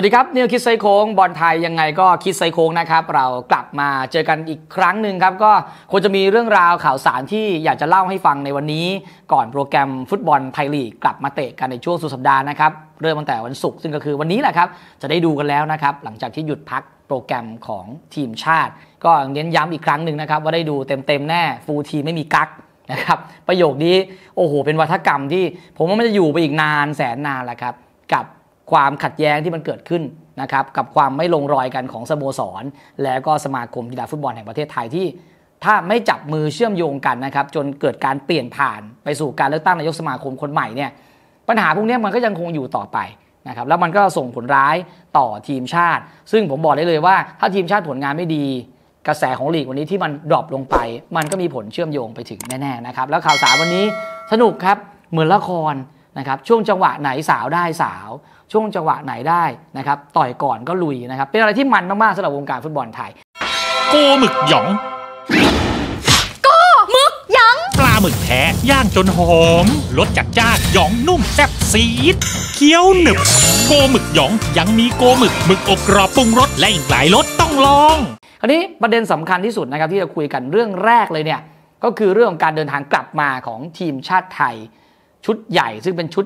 วัสดีครับ เนี่คิดไซโค้งบอลไทยยังไงก็คิดไซโค้งนะครับเรากลับมาเจอกันอีกครั้งหนึ่งครับ ก็ควรจะมีเรื่องราวข่าวสารที่อยากจะเล่าให้ฟังในวันนี้ ก่อนโปรแกรมฟุตบอลไทยลีกกลับมาเตะกันในช่วงสุดสัปดาห์นะครับเริ่มตั้งแต่วันศุกร์ซึ่งก็คือวันนี้แหละครับ จะได้ดูกันแล้วนะครับหลังจากที่หยุดพักโปรแกรมของทีมชาติ ก็เน้นย้ำอีกครั้งหนึ่งนะครับว่าได้ดูเต็มๆแน่ฟูลทีไม่มีกั๊กนะครับประโยคนี้โอ้โหเป็นวัฒกรรมที่ ผมว่ามันจะอยู่ไปอีกนานแสนนานแหละครับกับความขัดแย้งที่มันเกิดขึ้นนะครับ กับความไม่ลงรอยกันของสโมสร แล้วก็สมาคมกีฬาฟุตบอลแห่งประเทศไทยที่ถ้าไม่จับมือเชื่อมโยงกันนะครับ จนเกิดการเปลี่ยนผ่าน ไปสู่การเลือกตั้งนายกสมาคมคนใหม่เนี่ยปัญหาพวกนี้มันก็ยังคงอยู่ต่อไปนะครับแล้วมันก็ส่งผลร้ายต่อทีมชาติ ซึ่งผมบอกได้เลยว่าถ้าทีมชาติผลงานไม่ดี กระแสของลีกวันนี้ที่มันดรอปลงไป มันก็มีผลเชื่อมโยงไปถึงแน่ๆนะครับแล้วข่าวสารวันนี้สนุกครับเหมือนละครนะครับช่วงจังหวะไหนสาวได้สาว ช่วงจังหวะไหนได้นะครับต่อยก่อนก็ลุยนะครับเป็นอะไรที่มันมาก ๆสำหรับวงการฟุตบอลไทย โกหมึกหยองโกมึกหยองปลาหมึกแท้ย่างจนหอมรสจัดจ้านหยองนุ่มแซ่บซีดเคี้ยวหนึบโกหมึกหยองยังมีโกหมึกหมึกอบกรอบปรุงรสและอีกหลายรสต้องลองคราวนี้ประเด็นสำคัญที่สุดนะครับที่จะคุยกันเรื่องแรกเลยเนี่ยก็คือเรื่องของการเดินทางกลับมาของทีมชาติไทยชุดใหญ่ซึ่งเป็นชุด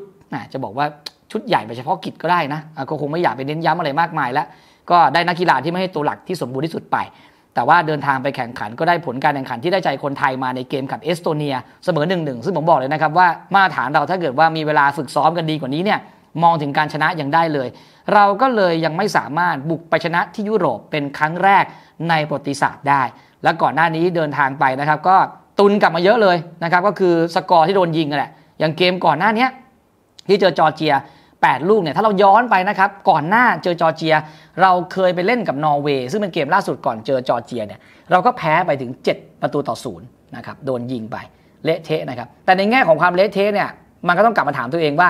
จะบอกว่าชุดใหญ่ไปเฉพาะกิจก็ได้นะก็คงไม่อยากไปเน้นย้ำอะไรมากมายแล้ว ก็ได้นักกีฬาที่ไม่ให้ตัวหลักที่สมบูรณ์ที่สุดไป แต่ว่าเดินทางไปแข่งขันก็ได้ผลการแข่งขันที่ได้ใจคนไทยมาในเกมกับเอสโตเนีย เสมอหนึ่งหนึ่งซึ่งผมบอกเลยนะครับว่ามาตรฐานเราถ้าเกิดว่ามีเวลาฝึกซ้อมกันดีกว่านี้เนี่ยมองถึงการชนะยังได้เลย เราก็เลยยังไม่สามารถบุกไปชนะที่ยุโรปเป็นครั้งแรกในประวัติศาสตร์ได้ และก่อนหน้านี้เดินทางไปนะครับก็ตุนกลับมาเยอะเลยนะครับก็คือสกอร์ที่โดนยิงแหละอย่างเกมก่อนหน้านี้ที่เจอจอร์เจีย 8 ลูกเนี่ยถ้าเราย้อนไปนะครับก่อนหน้าเจอจอร์เจีย เราเคยไปเล่นกับนอร์เวย์ซึ่งเป็นเกมล่าสุดก่อนเจอจอร์เจียเนี่ยเราก็แพ้ไปถึง 7 ประตูต่อศูนย์นะครับโดนยิงไป เละเทะนะครับ แต่ในแง่ของความเละเทะเนี่ยมันก็ต้องกลับมาถามตัวเองว่า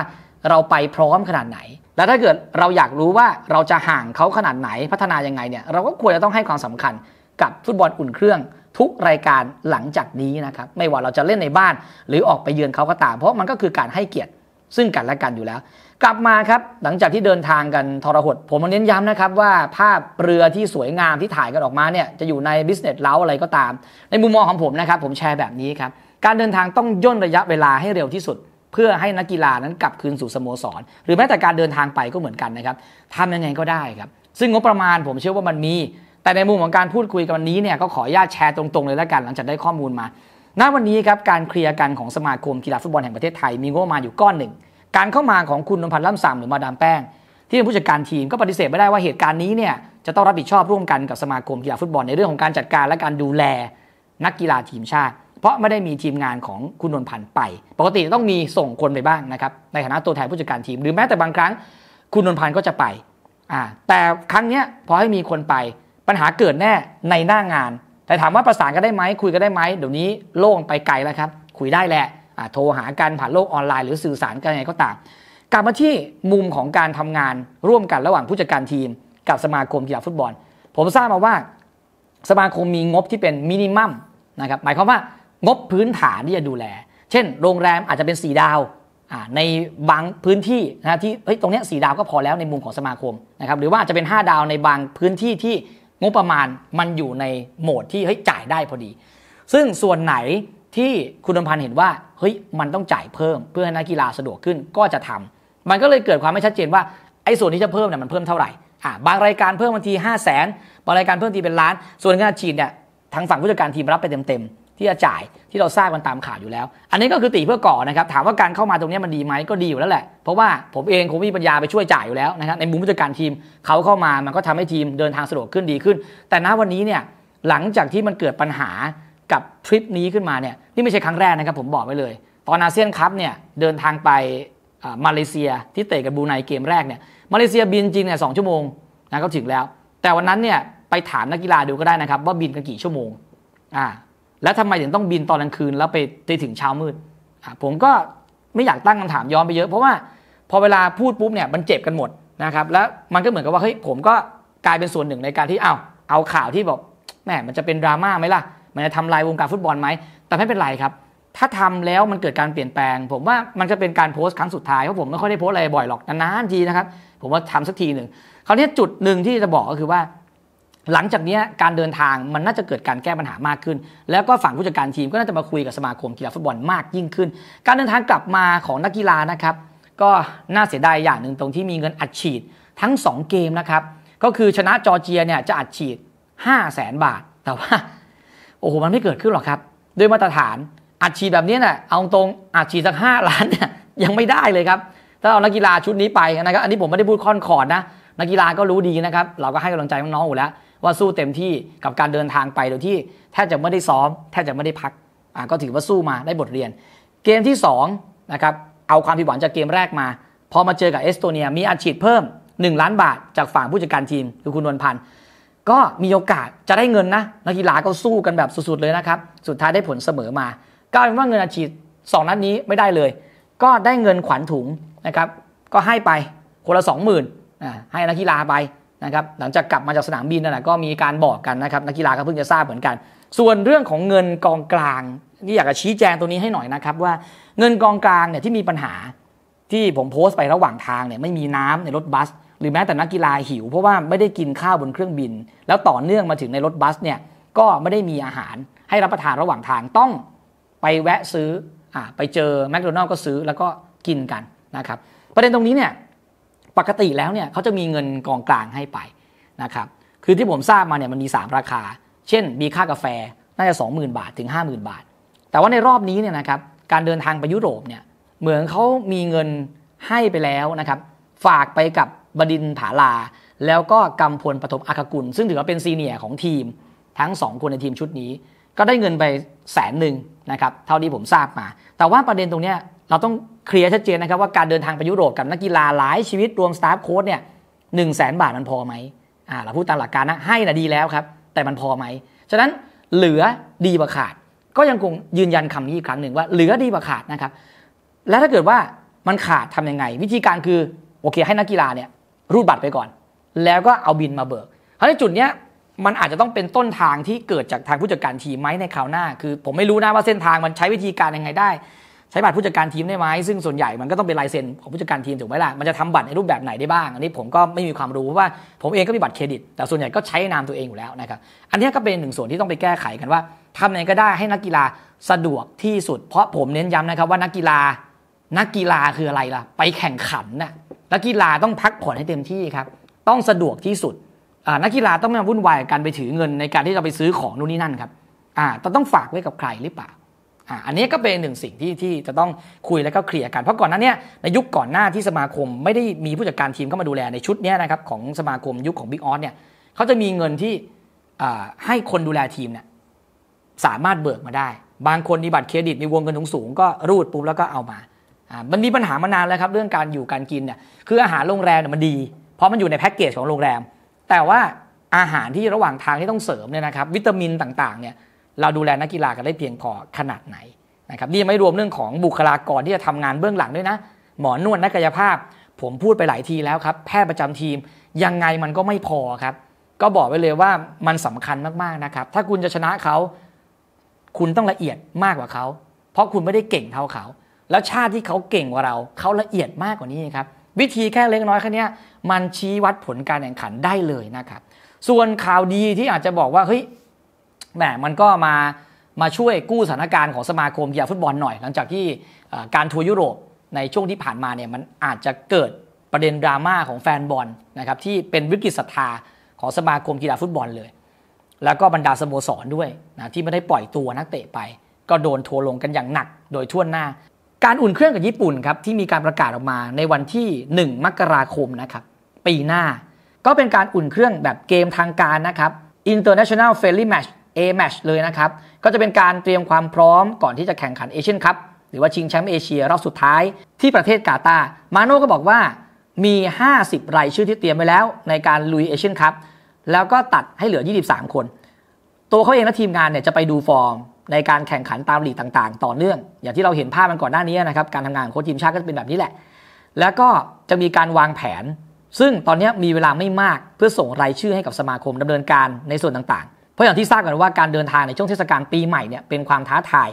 เราไปพร้อมขนาดไหน แล้วถ้าเกิดเราอยากรู้ว่าเราจะห่างเขาขนาดไหนพัฒนายังไงเนี่ยเราก็ควรจะต้องให้ความสำคัญกับฟุตบอลอุ่นเครื่องทุกรายการหลังจากนี้นะครับ ไม่ว่าเราจะเล่นในบ้าน หรือออกไปเยือนเขาก็ตาม เพราะมันก็คือการให้เกียรติซึ่งกันและกันอยู่แล้ว กลับมาครับหลังจากที่เดินทางกันทรหดผมเน้นย้ำนะครับว่าภาพเรือที่สวยงามที่ถ่ายกันออกมาเนี่ยจะอยู่ในบิสเนสเล้าอะไรก็ตาม ในมุมมองของผมนะครับผมแชร์แบบนี้ครับการเดินทางต้องย่นระยะเวลาให้เร็วที่สุด เพื่อให้นักกีฬานั้นกลับคืนสู่สโมสร หรือแม้แต่การเดินทางไปก็เหมือนกันนะครับทำยังไงก็ได้ครับซึ่งงบประมาณผมเชื่อว่ามันมีแต่ในมุมของการพูดคุยกันวันนี้เนี่ยก็ขอญาตแชร์ตรง ๆ เลยแล้วกัน หลังจากได้ข้อมูลมา ณวันนี้ครับการเคลียร์กันของสมาคมกีฬาฟุตบอลแห่งประเทศไทยมีงบมาอยู่ก้อนหนึ่ง การเข้ามาของคุณนพันธ์ล่ำสามหรือมาดามแป้ง ที่เป็นผู้จัดการทีมก็ปฏิเสธไม่ได้ว่าเหตุการณ์นี้เนี่ยจะต้องรับผิดชอบร่วมกันกับสมาคมกีฬาฟุตบอลในเรื่องของการจัดการและการดูแลนักกีฬาทีมชาติ เพราะไม่ได้มีทีมงานของคุณนนพันธ์ไปปกติต้องมีส่งคนไปบ้างนะครับในฐานะตัวแทนผู้จัดการทีม หรือแม้แต่บางครั้ง คุณนนพันธ์ก็จะไปแต่ครั้งนี้พอให้มีคนไปปัญหาเกิดแน่ในหน้างาน แต่ถามว่าประสานกันได้ไหมคุยกันได้ไหมเดี๋ยวนี้โล่งไปไกลแล้วครับ คุยได้แหละโทรหากันผ่านโลกออนไลน์หรือสื่อสารกันยังไงก็ตามกลับมาที่มุมของการทำงานร่วมกันระหว่างผู้จัดการทีม กับสมาคมกีฬาฟุตบอล ผมทราบมาว่าสมาคมมีงบที่เป็นมินิมัมนะครับหมายความว่างบพื้นฐานที่จะดูแล เช่น โรงแรมอาจจะเป็นสีดาวในบางพื้นที่นะที่เฮ้ยตรงนี้สีดาวก็พอแล้วในมุมของสมาคมนะครับหรือว่าจะเป็น 5 ดาวในบางพื้นที่ที่งบประมาณมันอยู่ในโหมดที่เฮ้ยจ่ายได้พอดี ซึ่งส่วนไหนที่คุณพันธ์เห็นว่าเฮ้ยมันต้องจ่ายเพิ่มเพื่อให้นักกีฬาสะดวกขึ้นก็จะทำ มันก็เลยเกิดความไม่ชัดเจนว่าไอ้ส่วนที่จะเพิ่มเนี่ยมันเพิ่มเท่าไหร่อ่าบางรายการเพิ่ม บางทีห้าแสนบางรายการเพิ่มทีเป็นล้าน ส่วนงานฉีดเนี่ยทางฝั่งผู้จัดการทีมรับไปเต็มๆที่จะจ่ายที่เราทราบกันตามข่าวอยู่แล้ว อันนี้ก็คือตีเพื่อก่อนะครับ ถามว่าการเข้ามาตรงนี้มันดีไหมก็ดีอยู่แล้วแหละ เพราะว่าผมเองคงมีปัญญาไปช่วยจ่ายอยู่แล้วนะครับ ในมุมผู้จัดการทีมเขาเข้ามามันก็ทำให้ทีมเดินทางสะดวกขึ้นดีขึ้น แต่ณวันนี้เนี่ยหลังจากที่มันเกิดปัญหากับทริปนี้ขึ้นมาเนี่ยนี่ไม่ใช่ครั้งแรกนะครับ ผมบอกไว้เลย ตอนอาเซียนคัพเนี่ยเดินทางไปมาเลเซียที่เตะกับบูไนเกมแรกเนี่ย มาเลเซียบินจริงเนี่ยสชั่วโมงนะก็ถึงแล้ว แต่วันนั้นเนี่ยไปถามนักกีฬาดูก็ได้นะครับ ว่าบินกันกี่ชั่วโมง อ่าแล้วทำไมถึงต้องบินตอนกลางคืนแล้วไปถึงเช้ามืดผมก็ไม่อยากตั้งคำถามย้อนไปเยอะเพราะว่าพอเวลาพูดปุ๊บเนี่ยมันเจ็บกันหมดนะครับแล้วมันก็เหมือนกับว่าเฮ้ยผมก็กลายเป็นส่วนหนึ่งในการที่เอาเอาข่าวที่บอกแหมมันจะเป็นดราม่าไหมล่ะมันจะทำลายวงการฟุตบอลไหมแต่ไม่เป็นไรครับ ถ้าทำแล้วมันเกิดการเปลี่ยนแปลง ผมว่ามันจะเป็นการโพสต์ครั้งสุดท้ายเพราะผมไม่ค่อยได้โพสต์อะไรบ่อยหรอก นานๆทีนะครับผมว่าทำสักทีหนึ่งคราวนี้จุดหนึ่งที่จะบอกก็คือว่าหลังจากนี้การเดินทางมันน่าจะเกิดการแก้ปัญหามากขึ้น แล้วก็ฝั่งผู้จัดการทีมก็น่าจะมาคุยกับสมาคมกีฬาฟุตบอลมากยิ่งขึ้น การเดินทางกลับมาของนักกีฬานะครับก็น่าเสียดายอย่างหนึ่งตรงที่มีเงินอัดฉีดทั้ง 2 เกมนะครับ ก็คือชนะจอร์เจียเนี่ยจะอัดฉีด 5 0 0แสนบาท แต่ว่าโอ้โหมันไม่เกิดขึ้นหรอกครับด้วยมาตรฐานอัดฉีดแบบนี้นะ่ะเอาตรงอัดฉีดสัก5 ล้านเนี่ยยังไม่ได้เลยครับถ้าเอานักกีฬาชุดนี้ไปนะครับอันนี้ผมไม่ได้พูดค่อนขอดนะนักกีฬาก็รู้ดีนะครับเราก็ให้กำลังใจน้องๆอยู่แล้วว่าสู้เต็มที่กับการเดินทางไปโดยที่แทบจะไม่ได้ซ้อมแทบจะไม่ได้พัก ก็ถือว่าสู้มาได้บทเรียน เกมที่2นะครับเอาความผิดหวังจากเกมแรกมา พอมาเจอกับเอสโตเนียมีอัชฉีดเพิ่ม 1 ล้านบาทจากฝั่งผู้จัดการทีมคือคุณนวลพันธ์ก็มีโอกาสจะได้เงินนะนักกีฬาก็สู้กันแบบสุดๆเลยนะครับ สุดท้ายได้ผลเสมอมา ก็เป็นว่าเงินอัดฉีด2นัดนี้ไม่ได้เลย ก็ได้เงินขวัญถุงนะครับก็ให้ไปคนละ20,000ื่นให้นักกีฬาไปนะครับหลังจากกลับมาจากสนามบินนั่นแหละก็มีการบอกกันนะครับนักกีฬาก็เพิ่งจะทราบเหมือนกัน ส่วนเรื่องของเงินกองกลางนี่อยากจะชี้แจงตัวนี้ให้หน่อยนะครับว่าเงินกองกลางเนี่ยที่มีปัญหาที่ผมโพสต์ไประหว่างทางเนี่ยไม่มีน้ำในรถบัสหรือแม้แต่นักกีฬาหิวเพราะว่าไม่ได้กินข้าวบนเครื่องบิน แล้วต่อเนื่องมาถึงในรถบัสเนี่ยก็ไม่ได้มีอาหารให้รับประทานระหว่างทางต้องไปแวะซื้ออไปเจอแมคโดนัลล์ก็ซื้อแล้วก็กินกันนะครับประเด็นตรงนี้เนี่ยปกติแล้วเนี่ยเขาจะมีเงินกองกลางให้ไปนะครับคือที่ผมทราบมาเนี่ยมันมี 3 ราคา เช่น มีค่ากาแฟน่าจะ 20,000บาทถึง 50,000 บาท แต่ว่าในรอบนี้เนี่ยนะครับการเดินทางไปยุโรปเนี่ยเหมือนเขามีเงินให้ไปแล้วนะครับฝากไปกับบดินผาลา แล้วก็กำพลปฐมอาคกุล ซึ่งถือว่าเป็นซีเนียร์ของทีม ทั้ง 2 คนในทีมชุดนี้ ก็ได้เงินไปแสนหนึ่งนะครับเท่าที่ผมทราบมา แต่ว่าประเด็นตรงนี้เราต้องเคลียร์ชัดเจนนะครับว่าการเดินทางไปยุโรปกับนักกีฬาหลายชีวิตรวมสตาฟโค้ดเนี่ยหนึ่งแสนบาทมันพอไหมอ่าเราพูดตามหลักการนะให้นะดีแล้วครับ แต่มันพอไหมฉะนั้นเหลือดีกว่าขาด ก็ยังคงยืนยันคำนี้อีกครั้งหนึ่งว่าเหลือดีกว่าขาดนะครับแล้วถ้าเกิดว่ามันขาดทํำยังไง วิธีการคือโอเคให้นักกีฬาเนี่ยรูดบัตรไปก่อน แล้วก็เอาบินมาเบิกเพราะในจุดเนี้ยมันอาจจะต้องเป็นต้นทางที่เกิดจากทางผู้จัดการทีมไหมในคราวหน้าคือ ผมไม่รู้นะว่าเส้นทางมันใช้วิธีการยังไงได้ใช้บัตรผู้จัดการทีมได้ไหมซึ่งส่วนใหญ่มันก็ต้องเป็นลายเซ็นของผู้จัดการทีมถูกไหมล่ะมันจะทำบัตรในรูปแบบไหนได้บ้าง อันนี้ผมก็ไม่มีความรู้เพราะว่าผมเองก็มีบัตรเครดิต แต่ส่วนใหญ่ก็ใช้นามตัวเองอยู่แล้วนะครับอันนี้ก็เป็นหนึ่งส่วนที่ต้องไปแก้ไขกันว่าทำยังไงก็ได้ให้นักกีฬาสะดวกที่สุด เพราะผมเน้นย้ำนะครับว่านักกีฬานักกีฬาคืออะไรล่ะ ไปแข่งขันนะนักกีฬาต้องพักผ่อนให้เต็มที่ครับ ต้องสะดวกที่สุดนักกีฬาต้องไม่วุ่นวายกับการไปถือเงินในการที่จะไปซื้อของนู่นนี่นั่นครับต้องฝากไว้กับใครหรือเปล่าอันนี้ก็เป็นหนึ่งสิ่งที่ที่จะต้องคุยแล้วก็เคลียร์กัน เพราะก่อนหน้านี้ในยุคก่อนหน้าที่สมาคมไม่ได้มีผู้จัดการทีมเข้ามาดูแลในชุดนี้นะครับของสมาคมยุคของบิ๊กออสเนี่ยเขาจะมีเงินที่ให้คนดูแลทีมเนี่ยสามารถเบิกมาได้ บางคนมีบัตรเครดิต มีวงเงินสูง ก็รูดปุ๊บแล้วก็เอามามันมีปัญหามานานแล้วครับเรื่องการอยู่การกินเนี่ยคืออาหารโรงแรมเนี่ยมันดี เพราะมันอยู่ในแพ็กเกจของโรงแรม แต่ว่าอาหารที่ระหว่างทางที่ต้องเสริมเนี่ยนะครับวิตามินต่างๆ เนี่ยเราดูแลนักกีฬากันได้เพียงพอขนาดไหนนะครับนี่ไม่รวมเรื่องของบุคลากรที่จะทำงานเบื้องหลังด้วยนะ หมอนวดนักกายภาพ ผมพูดไปหลายทีแล้วครับ แพทย์ประจำทีม ยังไงมันก็ไม่พอครับ ก็บอกไว้เลยว่ามันสำคัญมากๆนะครับถ้าคุณจะชนะเขาคุณต้องละเอียดมากกว่าเขา เพราะคุณไม่ได้เก่งเท่าเขา แล้วชาติที่เขาเก่งกว่าเราเขาละเอียดมากกว่านี้ครับ วิธีแค่เล็กน้อยแค่นี้มันชี้วัดผลการแข่งขันได้เลยนะครับส่วนข่าวดีที่อาจจะบอกว่าเฮ้ยแหม มันก็มา มาช่วยกู้สถานการณ์ของสมาคมกีฬาฟุตบอลหน่อย หลังจากที่การทัวร์ยุโรปในช่วงที่ผ่านมาเนี่ยมันอาจจะเกิดประเด็นดราม่าของแฟนบอลนะครับที่เป็นวิกฤตศรัทธาของสมาคมกีฬาฟุตบอลเลย แล้วก็บรรดาสโมสรด้วยนะที่ไม่ได้ปล่อยตัวนักเตะไป ก็โดนทัวลงกันอย่างหนักโดยทั่วหน้า การอุ่นเครื่องกับญี่ปุ่นครับที่มีการประกาศออกมาในวันที่ 1 มกราคมนะครับปีหน้า ก็เป็นการอุ่นเครื่องแบบเกมทางการนะครับ International Friendly Match A match เลยนะครับ ก็จะเป็นการเตรียมความพร้อมก่อนที่จะแข่งขันเอเชียนคัพ หรือว่าชิงแชมป์เอเชียรอบสุดท้ายที่ประเทศกาตาร์มาโน่ก็บอกว่ามี 50 รายชื่อที่เตรียมไว้แล้วในการลุยเอเชียนคัพ แล้วก็ตัดให้เหลือ 23 คน ตัวเขาเองและทีมงานเนี่ยจะไปดูฟอร์ม ในการแข่งขันตามหลีกต่างๆ ต่อเนื่อง อย่างที่เราเห็นภาพมันก่อนหน้านี้นะครับ การทำงานของโค้ชทีมชาติก็จะเป็นแบบนี้แหละ แล้วก็จะมีการวางแผน ซึ่งตอนนี้มีเวลาไม่มากเพื่อส่งรายชื่อให้กับสมาคมดำเนินการในส่วนต่างเพราะอย่างที่ทราบกันว่าการเดินทางในช่วงเทศกาลปีใหม่เนี่ยเป็นความท้าทาย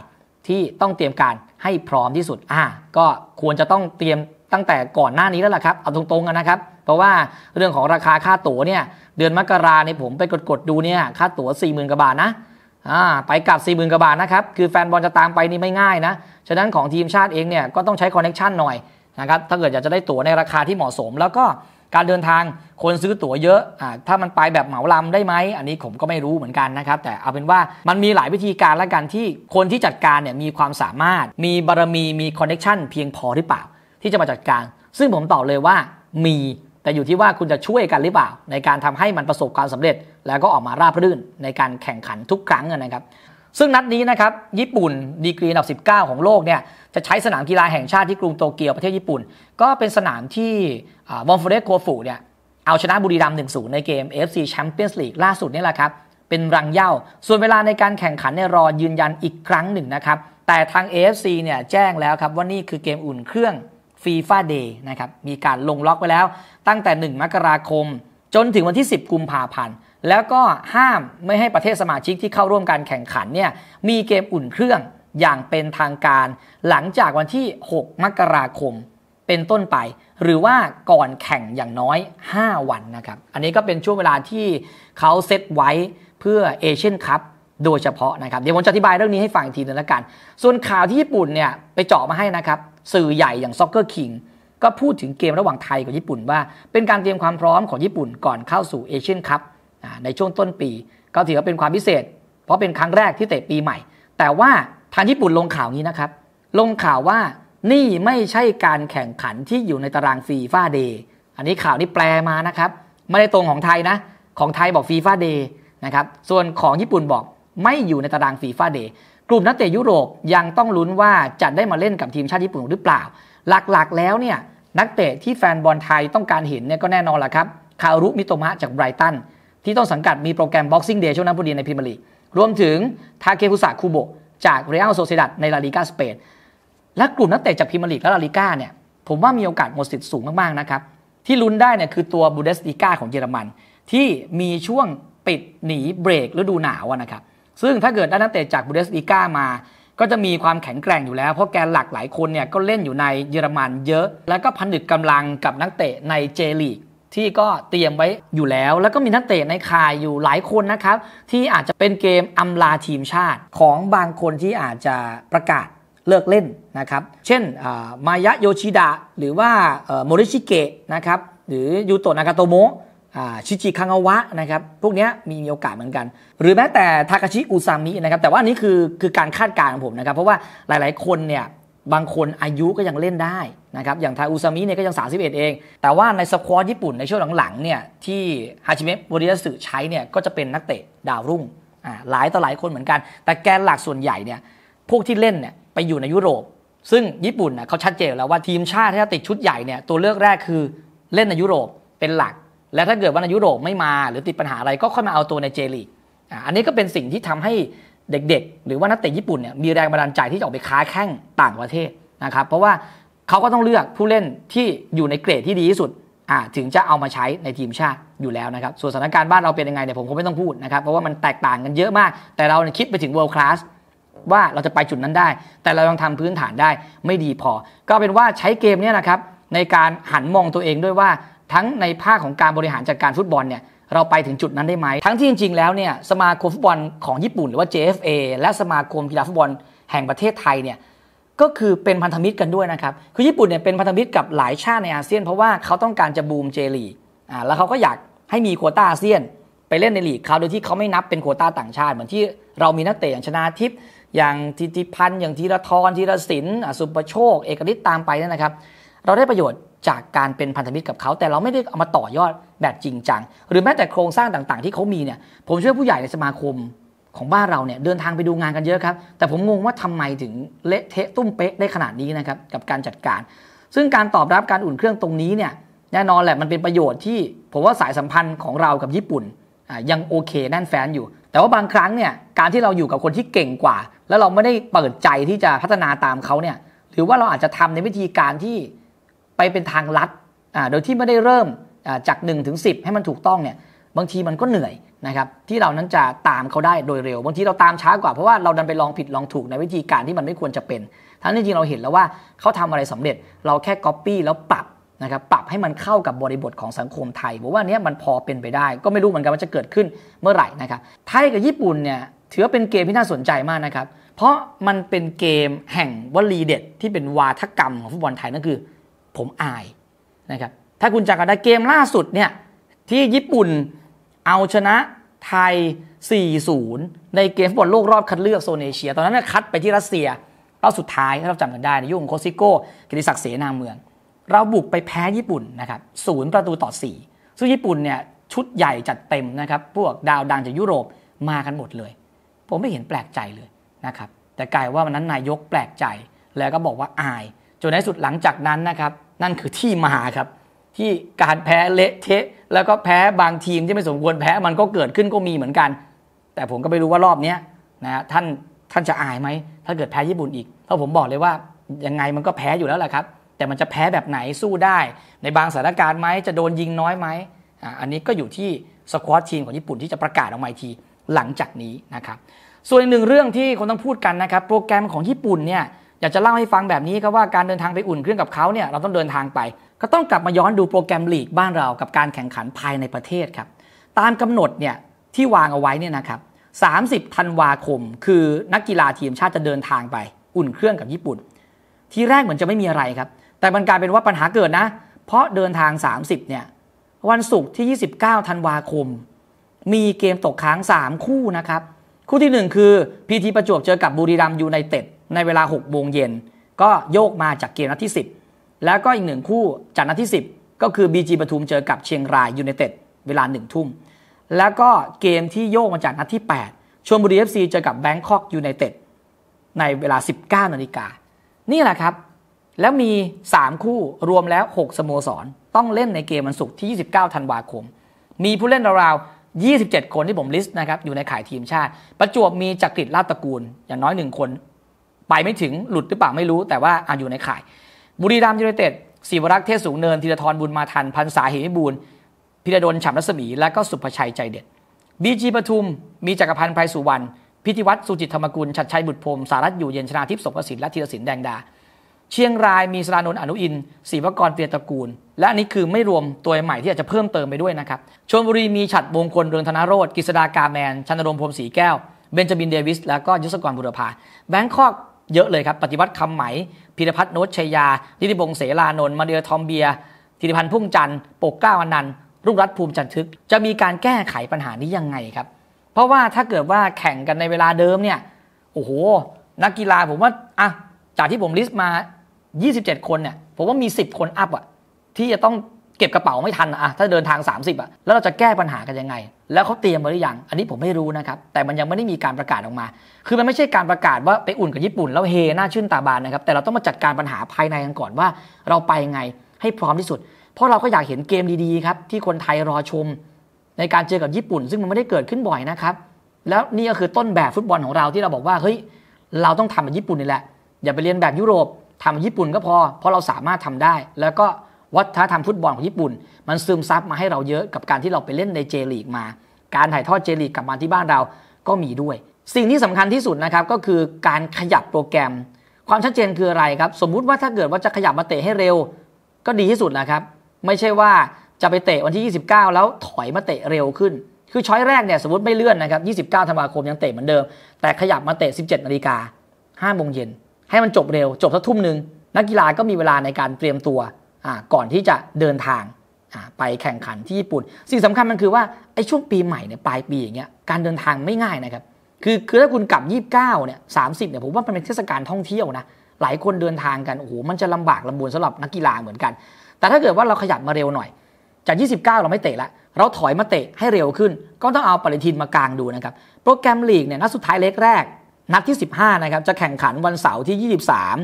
ที่ต้องเตรียมการให้พร้อมที่สุด อ่า ก็ควรจะต้องเตรียมตั้งแต่ก่อนหน้านี้แล้วล่ะครับเอาตรงๆกันนะครับ เพราะว่าเรื่องของราคาค่าตั๋วเนี่ยเดือนมกราในผมไปกดๆดูเนี่ยค่าตั๋ว4 0,000กว่าบาทนะ อ่า ไปกลับ4 0,000กว่าบาทนะครับคือแฟนบอลจะตามไปนี่ไม่ง่ายนะฉะนั้นของทีมชาติเองเนี่ยก็ต้องใช้คอนเน็ชันหน่อยนะครับถ้าเกิดอยากจะได้ตั๋วในราคาที่เหมาะสมแล้วก็การเดินทางคนซื้อตั๋วเยอะอ่าถ้ามันไปแบบเหมาลำได้ไหม อันนี้ผมก็ไม่รู้เหมือนกันนะครับ แต่เอาเป็นว่ามันมีหลายวิธีการและกันที่คนที่จัดการเนี่ยมีความสามารถ มีบารมี มีคอนเน็ชันเพียงพอหรือเปล่า ที่จะมาจัดการ ซึ่งผมตอบเลยว่ามี แต่อยู่ที่ว่าคุณจะช่วยกันหรือเปล่า ในการทำให้มันประสบความสำเร็จ แล้วก็ออกมาราบรื่นในการแข่งขันทุกครั้งนะครับซึ่งนัดนี้นะครับ ญี่ปุ่น ดีกรีอันดับ 19 ของโลกเนี่ยจะใช้สนามกีฬาแห่งชาติที่กรุงโตเกียวประเทศญี่ปุ่น ก็เป็นสนามที่วอนฟเรสโคฟูเนี่ยเอาชนะบุรีรัมย์ย์ในเกม FC Champions League ล่าสุดนี่แหละครับ เป็นรังเย่าส่วนเวลาในการแข่งขันเนี่ยรอยืนยันอีกครั้งหนึ่งนะครับ แต่ทาง AFC เนี่ยแจ้งแล้วครับว่านี่คือเกมอุ่นเครื่องฟีฟ่าเดย์นะครับมีการลงล็อกไว้แล้วตั้งแต่1 มกราคมจนถึงวันที่ 10 กุมภาพันธ์แล้วก็ห้ามไม่ให้ประเทศสมาชิกที่เข้าร่วมการแข่งขันเนี่ยมีเกมอุ่นเครื่องอย่างเป็นทางการ หลังจากวันที่ 6 มกราคมเป็นต้นไป หรือว่าก่อนแข่งอย่างน้อย 5 วันนะครับ อันนี้ก็เป็นช่วงเวลาที่เขาเซตไว้เพื่อเอเชียนคัพโดยเฉพาะนะครับ เดี๋ยวผมจะอธิบายเรื่องนี้ให้ฟังอีกทีนึงแล้วกัน ส่วนข่าวที่ญี่ปุ่นเนี่ยไปเจาะมาให้นะครับสื่อใหญ่อย่างซ็อกเกอร์คิงก็พูดถึงเกมระหว่างไทยกับญี่ปุ่นว่า เป็นการเตรียมความพร้อมของญี่ปุ่นก่อนเข้าสู่เอเชียนคัพในช่วงต้นปีก็ถือว่าเป็นความพิเศษ เพราะเป็นครั้งแรกที่เตะปีใหม่ แต่ว่าทางญี่ปุ่นลงข่าวนี้นะครับลงข่าวว่านี่ไม่ใช่การแข่งขันที่อยู่ในตารางฟีฟ่าเดย์อันนี้ข่าวนี้แปลมานะครับไม่ได้ตรงของไทยนะ ของไทยบอกฟีฟ่าเดย์นะครับส่วนของญี่ปุ่นบอกไม่อยู่ในตารางฟีฟ่าเดย์กลุ่มนักเตะยุโรปยังต้องลุ้นว่าจะได้มาเล่นกับทีมชาติญี่ปุ่นหรือเปล่า หลักๆแล้วเนี่ยนักเตะที่แฟนบอลไทยต้องการเห็นเนี่ยก็แน่นอนและครับคารุมิโตมะจากไบรตันที่ต้นสังกัดมีโปรแกรม Boxing Day ช่วงนั้นพอดีในพรีเมียร์ลีก รวมถึงทาเคฟุสะคูโบจากเรอัลโซเซดัดในลาลิกาสเปน และกลุ่มนักเตะจากพรีเมียร์ลีกและลาลิกาเนี่ยผมว่ามีโอกาสหมดสิทธิ์สูงมากๆนะครับที่ลุ้นได้เนี่ยคือตัวบูเดสติก้าของเยอรมัน ที่มีช่วงปิดหนีเบรกฤดูหนาวนะครับซึ่งถ้าเกิดได้นักเตะจากบูเดสติก้ามาก็จะมีความแข็งแกร่งอยู่แล้วเพราะแกนหลักหลายคนเนี่ยก็เล่นอยู่ในเยอรมันเยอะ แล้วก็พันดึกกำลังกับนักเตะในเจลีกที่ก็เตรียมไว้อยู่แล้ว แล้วก็มีนักเตะในข่ายอยู่หลายคนนะครับ ที่อาจจะเป็นเกมอาลาทีมชาติของบางคนที่อาจจะประกาศเลิกเล่นนะครับ เช่นมายะโยชิดะหรือว่าโมริชิเกะนะครับ หรือยูโตะนากาโตโมชิจิคังาวะนะครับ พวกนี้มีมีโอกาสเหมือนกัน หรือแม้แต่ทากาชิอุซามินะครับ แต่ว่านี้คือคือการคาดการณ์ของผมนะครับ เพราะว่าหลาย ๆคนเนี่ยบางคนอายุก็ยังเล่นได้นะครับ อย่างทาอุซามิเนี่ยก็ยัง 31 เอง แต่ว่าในสควอตญี่ปุ่นในช่วงหลังๆ เนี่ย ที่ฮาชิเมะบริยาสึใช้เนี่ยก็จะเป็นนักเตะดาวรุ่ง อ่า หลายต่อหลายคนเหมือนกัน แต่แกนหลักส่วนใหญ่เนี่ย พวกที่เล่นเนี่ยไปอยู่ในยุโรป ซึ่งญี่ปุ่นเขาชัดเจนแล้วว่าทีมชาติที่ติดชุดใหญ่เนี่ยตัวเลือกแรกคือเล่นในยุโรปเป็นหลัก และถ้าเกิดว่าในยุโรปไม่มา หรือติดปัญหาอะไรก็ค่อยมาเอาตัวในเจลีกอันนี้ก็เป็นสิ่งที่ทำให้เด็กๆ หรือว่านักเตะญี่ปุ่นเนี่ยมีแรงบันดาลใจที่จะออกไปค้าแข่งต่างประเทศนะครับเพราะว่าเขาก็ต้องเลือกผู้เล่นที่อยู่ในเกรดที่ดีที่สุด ถึงจะเอามาใช้ในทีมชาติอยู่แล้วนะครับ ส่วนสถานการณ์บ้านเราเป็นยังไงเนี่ยผมคงไม่ต้องพูดนะครับ เพราะว่ามันแตกต่างกันเยอะมาก แต่เราคิดไปถึง world class ว่าเราจะไปจุดนั้นได้ แต่เรายังทำพื้นฐานได้ไม่ดีพอ ก็เป็นว่าใช้เกมเนี่ยนะครับ ในการหันมองตัวเองด้วยว่าทั้งในภาคของการบริหารจัดการฟุตบอลเนี่ยเราไปถึงจุดนั้นได้ไหม ทั้งที่จริง ๆ แล้วเนี่ยสมาคมฟุตบอลของญี่ปุ่นหรือว่า JFA และสมาคมกีฬาฟุตบอลแห่งประเทศไทยเนี่ยก็คือเป็นพันธมิตรกันด้วยนะครับ คือญี่ปุ่นเนี่ยเป็นพันธมิตรกับหลายชาติในอาเซียน เพราะว่าเขาต้องการจะบูมเจลีอ่าแล้วเขาก็อยากให้มีโควตาอาเซียนไปเล่นในลีกเขา โดยที่เขาไม่นับเป็นโควตาต่างชาติ เหมือนที่เรามีนักเตะอย่างชนาทิพย์ อย่างทิติพันธ์ อย่างธีรทร ธีรศิลป์สุประโชค เอกฤทธิ์ตามไปนั่นนะครับ เราได้ประโยชน์จากการเป็นพันธมิตรกับเขา แต่เราไม่ได้เอามาต่อยอดแบบจริงจัง หรือแม้แต่โครงสร้างต่างๆ ที่เขามีเนี่ย ผมเชื่อผู้ใหญ่ในสมาคมของบ้านเราเนี่ยเดินทางไปดูงานกันเยอะครับ แต่ผมงงว่าทำไมถึงเละเทะตุ้มเป๊ะได้ขนาดนี้นะครับกับการจัดการ ซึ่งการตอบรับการอุ่นเครื่องตรงนี้เนี่ยแน่นอนแหละมันเป็นประโยชน์ที่ผมว่าสายสัมพันธ์ของเรากับญี่ปุ่นยังโอเคแน่นแฟนอยู่ แต่ว่าบางครั้งเนี่ยการที่เราอยู่กับคนที่เก่งกว่า แล้วเราไม่ได้เปิดใจที่จะพัฒนาตามเขาเนี่ยหรือว่าเราอาจจะทำในวิธีการที่ไปเป็นทางลัดโดยที่ไม่ได้เริ่มจาก1ถึง10 ให้มันถูกต้องเนี่ยบางทีมันก็เหนื่อยนะครับที่เรานั้นจะตามเขาได้โดยเร็ว บางทีเราตามช้ากว่าเพราะว่าเราดันไปลองผิดลองถูกในวิธีการที่มันไม่ควรจะเป็น ทั้งนี้จริงเราเห็นแล้วว่า เขาทำอะไรสำเร็จเราแค่ก๊อปปี้แล้วปรับนะครับ ปรับให้มันเข้ากับบริบทของสังคมไทยผมว่าเนี้ยมันพอเป็นไปได้ ก็ไม่รู้เหมือนกันว่าจะเกิดขึ้นเมื่อไหร่นะครับไทยกับญี่ปุ่นเนี่ยถือว่าเป็นเกมที่น่าสนใจมากนะครับเพราะมันเป็นเกมแห่งวลีเด็ดที่เป็นวาทกรรมของฟุตบอลไทยนั่นคือ ผมอายนะครับถ้าคุณจำกันได้เกมล่าสุดเนี่ยที่ญี่ปุ่นเอาชนะไทย 4-0 ในเกมฟุตบอลโลกรอบคัดเลือกโซนเอเชีย ตอนนั้นคัดไปที่รัสเซียรอบสุดท้ายถ้าเราจำกันได้ในยุคของโคซิโก้กิติศักดิ์เสนาเมือง เราบุกไปแพ้ญี่ปุ่นนะครับ ศูนย์ประตูต่อ 4 ซึ่งญี่ปุ่นเนี่ยชุดใหญ่จัดเต็มนะครับ พวกดาวดังจากยุโรปมากันหมดเลย ผมไม่เห็นแปลกใจเลยนะครับแต่กลายว่าวันนั้นนายกแปลกใจแล้วก็บอกว่าอายจนในสุดหลังจากนั้นนะครับ นั่นคือที่มาครับที่การแพ้เละเทะแล้วก็แพ้บางทีมที่ไม่สมควรแพ้มันก็เกิดขึ้นก็มีเหมือนกัน แต่ผมก็ไม่รู้ว่ารอบนี้นะท่านท่านจะอายไหม ถ้าเกิดแพ้ญี่ปุ่นอีกเพราะผมบอกเลยว่ายังไงมันก็แพ้อยู่แล้วแหละครับ แต่มันจะแพ้แบบไหนสู้ได้ ในบางสถานการณ์ไหมจะโดนยิงน้อยไหมอันนี้ก็อยู่ที่สควอตทีมของญี่ปุ่นที่จะประกาศออกมาทีหลังจากนี้นะครับส่วนอีกหนึ่งเรื่องที่คนต้องพูดกันนะครับโปรแกรมของญี่ปุ่นเนี่ยอยากจะเล่าให้ฟังแบบนี้ครับว่าการเดินทางไปอุ่นเครื่องกับเขาเนี่ยเราต้องเดินทางไปก็ต้องกลับมาย้อนดูโปรแกรมลีกบ้านเรากับการแข่งขันภายในประเทศครับ ตามกำหนดเนี่ยที่วางเอาไว้เนี่ยนะครับ30ธันวาคมคือนักกีฬาทีมชาติจะเดินทางไป อุ่นเครื่องกับญี่ปุ่น ทีแรกเหมือนจะไม่มีอะไรครับ แต่มันกลายเป็นว่าปัญหาเกิดนะ เพราะเดินทาง 30เนี่ยวันศุกร์ที่ 29ธันวาคมมีเกมตกค้าง 3 คู่นะครับคู่ที่ 1 คือพีทีประจวบเจอกับบุรีรัมยูไนเต็ด ในเวลา6โมงเย็นก็โยกมาจากเกมนัดที่ 10แล้วก็อีกหนึ่งคู่จากนัดที่ 10 ก็คือ BG ปทุมเจอกับเชียงรายยูเนเต็ดเวลาหนึ่งทุ่ม แล้วก็เกมที่โยกมาจากนัดที่ 8ชลบุรีเอฟซีเจอกับแบงคอกยูไนเต็ดในเวลา 19นาฬิกานี่แหละครับ แล้วมี 3 คู่รวมแล้ว 6สโมสร ต้องเล่นในเกมวันศุกร์ที่ 29ธันวาคม มีผู้เล่นราวๆ27 คนที่ผมลิสต์นะครับ อยู่ในข่ายทีมชาติประจวบมีจักริดลาตะกูลอย่างน้อยหนึ่งคน ไปไม่ถึงหลุดหรือเปล่าไม่รู้แต่ว่าอาอยู่ในข่ายบุรีรัมย์ูไนเต็ดศิวรักษ์เทศสูงเนินธีรทรบุญมาทัน พันษาเหมิบูล พิรดลฉ่ำรัศมี และก็สุภชัยใจเด็ดบีจีปทุม มีจักรพันธ์ไพรสุวรรณ พิธิวัตรสุจิตธรรมกุลชัดชัยบุตรพรมสารัตอยู่เย็นชนาทิพย์สงกสินและธีรศินแดงดา เชียงรายมีสรานนท์อนุอินศิวกรเปียตระกูล และอันนี้คือไม่รวมตัวใหม่ที่อาจจะเพิ่มเติมไปด้วยนะครับ ชลบุรีมีฉัดวงคลเรืองธนโรธกฤษดากาแมนชันรมพรมศรีแก้ว เบนจามินเดวิส และก็ยศกรบุรพาแบงคอกเยอะเลยครับ ปฏิวัติคำไหม พิรพัฒน์โนชยาธิติบงเสลานนท์มาเดียทอมเบียธิติพันธ์พุ่งจันทร์ปกเก้าอนันรุ่งรัตภูมิจันทึก จะมีการแก้ไขปัญหานี้ยังไงครับ เพราะว่าถ้าเกิดว่าแข่งกันในเวลาเดิมเนี่ย โอ้โห นักกีฬาผมว่าอ่ะจากที่ผมลิสต์มา 27 คนเนี่ย ผมว่ามี 10คนอัพอะที่จะต้องเก็บกระเป๋าไม่ทันอะถ้าเดินทาง 30อะแล้วเราจะแก้ปัญหากันยังไง แล้วเขาเตรียมมาหรือยังอันนี้ผมไม่รู้นะครับ แต่มันยังไม่ได้มีการประกาศออกมา คือมันไม่ใช่การประกาศว่าไปอุ่นกับญี่ปุ่น แล้วเฮน่าชื่นตาบานนะครับ แต่เราต้องมาจัดการปัญหาภายในกันก่อนว่าเราไปยังไงให้พร้อมที่สุด เพราะเราก็อยากเห็นเกมดีๆครับ ที่คนไทยรอชม ในการเจอกับญี่ปุ่น ซึ่งมันไม่ได้เกิดขึ้นบ่อยนะครับ แล้วนี่ก็คือต้นแบบฟุตบอลของเราที่เราบอกว่าเฮ้ยเราต้องทำแบบญี่ปุ่นนี่แหละ อย่าไปเรียนแบบยุโรปทำแบบญี่ปุ่นก็พอเพราะเราสามารถทำได้แล้วก็วัฒนธรรมฟุตบอลของญี่ปุ่น มันซึมซับมาให้เราเยอะกับการที่เราไปเล่นในเจลีกมา การถ่ายทอดเจลีกกลับมาที่บ้านเราก็มีด้วย สิ่งที่สำคัญที่สุดนะครับก็คือการขยับโปรแกรม ความชัดเจนคืออะไรครับ สมมุติว่าถ้าเกิดว่าจะขยับ มาเตะให้เร็ว ก็ดีที่สุดนะครับ ไม่ใช่ว่าจะไปเตะวันที่ 29 แล้วถอยมาเตะเร็วขึ้น คือช้อยแรกเนี่ยสมมติไม่เลื่อนนะครับ 29ธันวาคมยังเตะเหมือนเดิม แต่ขยับมาเตะ 17นาฬิกา5โมงเย็นให้มันจบเร็วจบสักทุ่มหนึ่งนักกีฬาก็มีเวลาในการเตรียมตัวก่อนที่จะเดินทางไปแข่งขันที่ญี่ปุ่นสิ่งสำคัญมันคือว่าไอ้ช่วงปีใหม่เนี่ยปลายปีอย่างเงี้ยการเดินทางไม่ง่ายนะครับ คือคือถ้าคุณกลับ 29เนี่ย30เนี่ยผมว่ามันเป็นเทศกาลท่องเที่ยวนะหลายคนเดินทางกันโอ้โหมันจะลำบากลำบญสำหรับนักกีฬาเหมือนกัน แต่ถ้าเกิดว่าเราขยับมาเร็วหน่อย จาก 29 เราไม่เตะละเราถอยมาเตะให้เร็วขึ้น ก็ต้องเอาปฏิทินมากางดูนะครับ โปรแกรมลีกเนี่ยนัดสุดท้ายเล็กแรกนัดที่15นะครับจะแข่งขันวันเสาร์ที่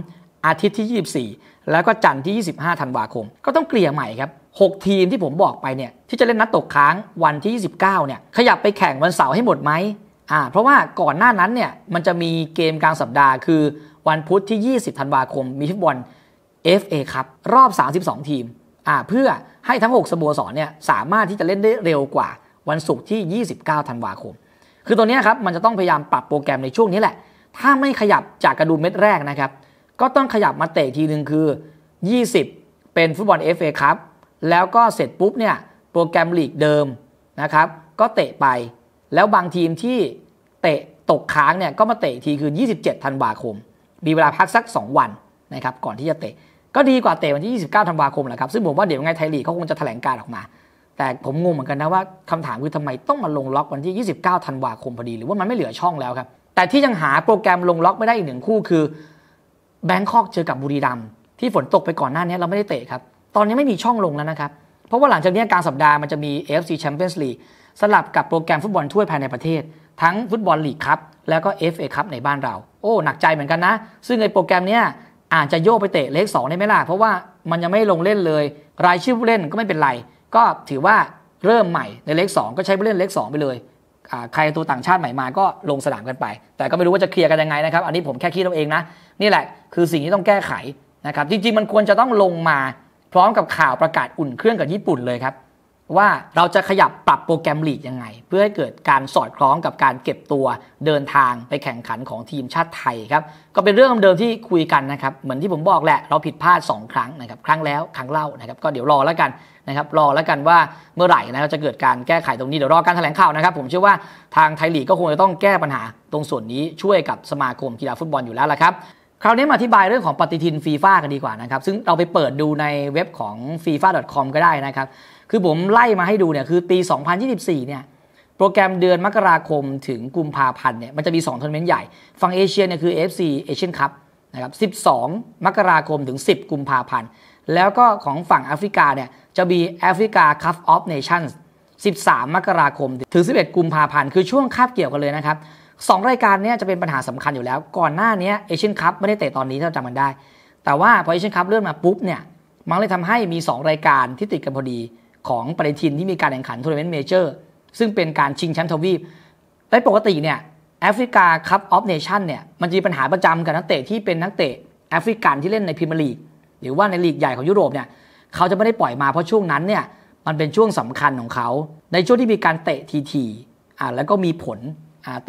23อาทิตย์ที่ 24 แล้วก็จันทร์ที่ 25ธันวาคม ก็ต้องเกลี่ยใหม่ครับ 6 ทีมที่ผมบอกไปเนี่ย ที่จะเล่นนัดตกค้างวันที่ 29เนี่ยขยับไปแข่งวันเสาร์ให้หมดไหมอ่า เพราะว่าก่อนหน้านั้นเนี่ย มันจะมีเกมกลางสัปดาห์คือวันพุธที่ 20ธันวาคม มีฟุตบอล FA ครับ รอบ 32 ทีม อ่า เพื่อให้ทั้ง 6สโมสรเนี่ย สามารถที่จะเล่นได้เร็วกว่าวันศุกร์ที่ 29ธันวาคม คือตัวนี้ครับ มันจะต้องพยายามปรับโปรแกรมในช่วงนี้แหละ ถ้าไม่ขยับจากกระดูมเม็ดแรกนะครับก็ต้องขยับมาเตะทีหนึ่งคือ 20 เป็นฟุตบอล FA ครับแล้วก็เสร็จปุ๊บเนี่ยโปรแกรมลีกเดิมนะครับ ก็เตะไป แล้วบางทีมที่เตะตกค้างเนี่ยก็มาเตะทีคือ 27ธันวาคม มีเวลาพักสัก 2 วันนะครับ ก่อนที่จะเตะ ก็ดีกว่าเตะวันที่ 29ธันวาคมแหละครับ ซึ่งผมว่าเดี๋ยวไงไทยลีกเขาคงจะแถลงการออกมา แต่ผมงงเหมือนกันนะว่าคำถามคือทำไมต้องมาลงล็อกวันที่ 29ธันวาคมพอดี หรือว่ามันไม่เหลือช่องแล้วครับ แต่ที่ยังหาโปรแกรมลงล็อกไม่ได้อีกหนึ่งคู่คือแบงคอกเจอกับบุรีรัมที่ฝนตกไปก่อนหน้านี้เราไม่ได้เตะครับ ตอนนี้ไม่มีช่องลงแล้วนะครับ เพราะว่าหลังจากนี้กลางสัปดาห์มันจะมี AFC Champions League สลับกับโปรแกรมฟุตบอลถ้วยภายในประเทศ ทั้งฟุตบอลลีกครับแล้วก็ FA ครับในบ้านเรา โอ้หนักใจเหมือนกันนะ ซึ่งในโปรแกรมเนี้ยอาจจะโยกไปเตะเลขสองได้ไหมล่ะเพราะว่ามันยังไม่ลงเล่นเลย รายชื่อผู้เล่นก็ไม่เป็นไร ก็ถือว่าเริ่มใหม่ในเลขสองก็ใช้ผู้เล่นเลขสองไปเลยใครตัวต่างชาติใหม่มาก็ลงสนามกันไป แต่ก็ไม่รู้ว่าจะเคลียร์กันยังไงนะครับอันนี้ผมแค่คิดเอาเองนะนี่แหละ คือสิ่งที่ต้องแก้ไขนะครับจริงๆมันควรจะต้องลงมาพร้อมกับข่าวประกาศอุ่นเครื่องกับญี่ปุ่นเลยครับว่าเราจะขยับปรับโปรแกรมลีกยังไงเพื่อให้เกิดการสอดคล้องกับการเก็บตัวเดินทางไปแข่งขันของทีมชาติไทยครับก็เป็นเรื่องเดิมที่คุยกันนะครับเหมือนที่ผมบอกแหละ เราผิดพลาด2ครั้งนะครับครั้งแล้วครั้งเล่านะครับ ก็เดี๋ยวรอแล้วกันนะครับ รอแล้วกันว่าเมื่อไหร่นะเราจะเกิดการแก้ไขตรงนี้เดี๋ยวรอการแถลงข่าวนะครับผมเชื่อว่าทางไทยลีกก็คงจะต้องแก้ปัญหาตรงส่วนนี้ช่วยกับสมาคมกีฬาฟุตบอลอยู่แล้วละครับคราวนี้มาอธิบายเรื่องของปฏิทินฟีฟ่ากันดีกว่านะครับ ซึ่งเราไปเปิดดูในเว็บของ fifa com ก็ได้นะครับ คือผมไล่มาให้ดูเนี่ยคือปี 2024เนี่ย โปรแกรมเดือนมกราคมถึงกุมภาพันธ์เนี่ยมันจะมี 2ทัวร์นาเมนต์ใหญ่ฝั่งเอเชียเนี่ยคือเ f c Asian Cup นะครับ12 มกราคมถึง 10 กุมภาพันธ์ แล้วก็ของฝั่งแอฟริกาเนี่ยจะมีแอฟริกา Cup of Nations 13 มกราคมถึง 11 กุมภาพันธ์คือช่วงคาบเกี่ยวกันเลยนะครับสองรายการนี้จะเป็นปัญหาสำคัญอยู่แล้ว ก่อนหน้านี้เอเชียนคัพไม่ได้เตะตอนนี้ถ้าจำมันได้ แต่ว่าพอเอเชียนคัพเลื่อนมาปุ๊บเนี่ย มันเลยทำให้มี 2 รายการที่ติดกันพอดีของปฏิทินที่มีการแข่งขันทัวร์นาเมนต์เมเจอร์ซึ่งเป็นการชิงแชมป์ทวีปได้ปกติเนี่ยแอฟริกาคัพออฟเนชั่นเนี่ยมันจะมีปัญหาประจำกับนักเตะที่เป็นนักเตะแอฟริกันที่เล่นในพรีเมียร์ลีกหรือว่าในลีกใหญ่ของยุโรปเนี่ยเขาจะไม่ได้ปล่อยมาเพราะช่วงนั้นเนี่ยมันเป็นช่วงสำคัญของเขา ในช่วงที่มีการเตะทีทีอ่าแล้วก็มีผล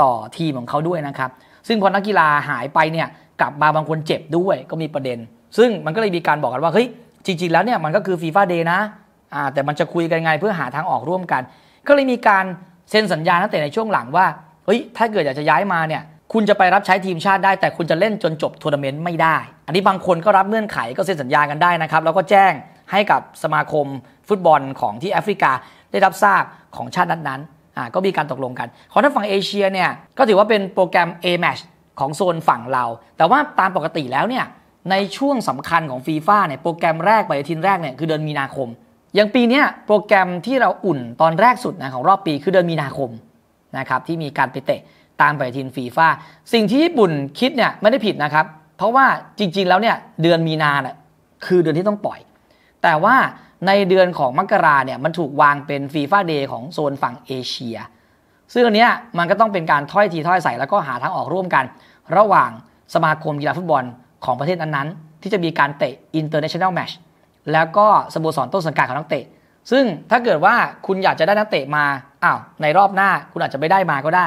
ต่อทีมของเขาด้วยนะครับ ซึ่งพอนักกีฬาหายไปเนี่ยกลับมาบางคนเจ็บด้วยก็มีประเด็น ซึ่งมันก็เลยมีการบอกกันว่าเฮ้ยจริงๆ แล้วเนี่ยมันก็คือฟีฟ่าเดย์นะแต่มันจะคุยกันไงเพื่อหาทางออกร่วมกัน ก็เลยมีการเซ็นสัญญาตั้งแต่ในช่วงหลังว่าเฮ้ยถ้าเกิดอยากจะย้ายมาเนี่ยคุณจะไปรับใช้ทีมชาติได้ แต่คุณจะเล่นจนจบทัวร์นาเมนต์ไม่ได้ อันนี้บางคนก็รับเงื่อนไขก็เซ็นสัญญากันได้นะครับแล้วก็แจ้งให้กับสมาคมฟุตบอลของที่แอฟริกา ได้รับทราบของชาตินั้นๆ่าก็มีการตกลงกัน ของทางฝั่งเอเชียเนี่ยก็ถือว่าเป็นโปรแกรม A match ของโซนฝั่งเรา แต่ว่าตามปกติแล้วเนี่ยในช่วงสำคัญของฟีฟ่าเนี่ยโปรแกรมแรกไปทินแรกเนี่ยคือเดือนมีนาคม อย่างปีนี้โปรแกรมที่เราอุ่นตอนแรกสุดนะของรอบปี คือเดือนมีนาคมนะครับที่มีการไปเตะ ตามปทินฟีฟ่าสิ่งที่ญี่ปุ่นคิดเนี่ยไม่ได้ผิดนะครับ เพราะว่าจริง ๆ แล้วเนี่ยเดือนมีนาเนี่ยคือเดือนที่ต้องปล่อย แต่ว่าในเดือนของมกราเนี่ยมันถูกวางเป็นฟีฟ่าเดย์ของโซนฝั่งเอเชียซึ่งอันเนี้ยมันก็ต้องเป็นการถ้อยทีถ้อยใส่แล้วก็หาทางออกร่วมกัน ระหว่างสมาคมกีฬาฟุตบอลของประเทศนั้นๆที่จะมีการเตะอินเตอร์เนชั่นแนลแมชแล้วก็สโมสรต้นสังกัดของนักเตะ ซึ่งถ้าเกิดว่าคุณอยากจะได้นักเตะมาอ้าวในรอบหน้า คุณอาจจะไม่ได้มาก็ได้